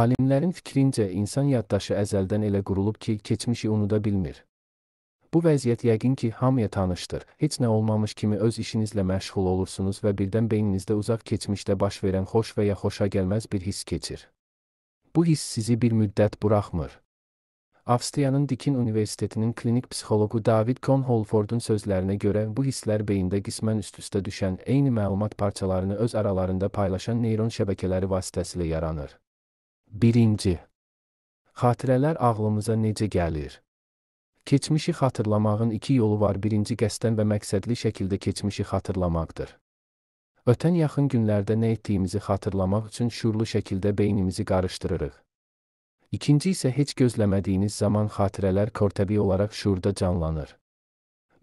Alimlərin fikrincə insan yaddaşı əzəldən elə qurulub ki, keçmişi unuda bilmir. Bu vəziyyət yəqin ki, hamıya tanışdır. Heç nə olmamış kimi öz işinizlə məşğul olursunuz və birdən beyninizdə uzaq keçmişdə baş verən xoş və ya xoşa gəlməz bir hiss keçir. Bu hiss sizi bir müddət buraxmır. Avstriyanın Dikin Universitetinin klinik psixoloqu David Conholfordun sözlərinə görə bu hisslər beyində qismən üst-üstə düşən eyni məlumat parçalarını öz aralarında paylaşan neyron şəbəkələri vasitəsilə yaranır. 1. Xatirələr ağlımıza necə gəlir? Keçmişi xatırlamağın iki yolu var. Birinci qəsdən və məqsədli şəkildə keçmişi xatırlamaqdır. Ötən yaxın günlərdə nə etdiyimizi xatırlamaq üçün şuurlu şəkildə beynimizi qarışdırırıq. İkinci isə heç gözləmədiyiniz zaman xatirələr kortəbi olaraq şuurda canlanır.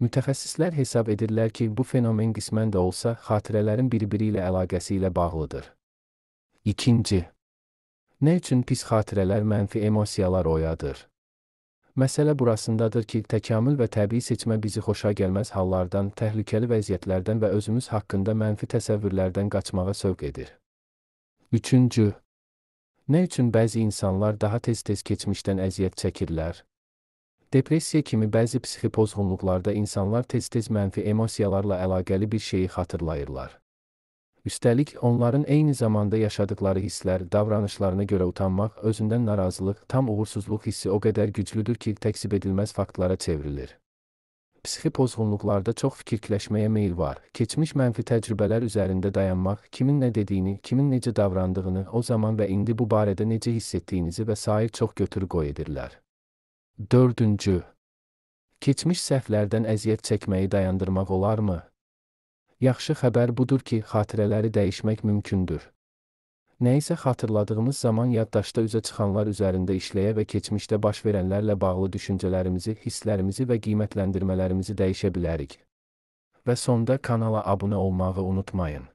Mütəxəssislər hesab edirlər ki, bu fenomen qismən də olsa xatirələrin bir-biri ilə əlaqəsi ilə bağlıdır. İkinci Nə üçün pis xatirələr mənfi emosiyalar oyadır? Məsələ burasındadır ki, təkamül və təbii seçmə bizi xoşa gəlməz hallardan, təhlükəli vəziyyətlərdən və özümüz haqqında mənfi təsəvvürlərdən qaçmağa sövq edir. Üçüncü. Nə üçün bəzi insanlar daha tez-tez keçmişdən əziyyət çəkirlər? Depressiya kimi bəzi psixi pozğunluqlarda insanlar tez-tez mənfi emosiyalarla əlaqəli bir şeyi xatırlayırlar. Üstəlik, onların eyni zamanda yaşadıkları hisslər, davranışlarına görə utanmaq, özündən narazılıq, tam uğursuzluq hissi o qədər güclüdür ki, təksib edilməz faktlara çevrilir. Psixi pozğunluqlarda çox fikirləşməyə meyl var. Keçmiş mənfi təcrübələr üzərində dayanmaq, kimin nə dediyini, kimin necə davrandığını, o zaman və indi bu barədə necə hiss etdiyinizi və sair çox götür-qoy edirlər. Dördüncü. Keçmiş səhvlərdən əziyyət çəkməyi dayandırmaq olarmı? Yaxşı xəbər budur ki, xatirələri dəyişmək mümkündür. Nəyisə xatırladığımız zaman yaddaşda üzə çıxanlar üzərində işləyə və keçmişdə baş verənlərlə bağlı düşüncələrimizi, hisslərimizi və qiymətləndirmələrimizi dəyişə bilərik. Və sonda kanala abunə olmağı unutmayın.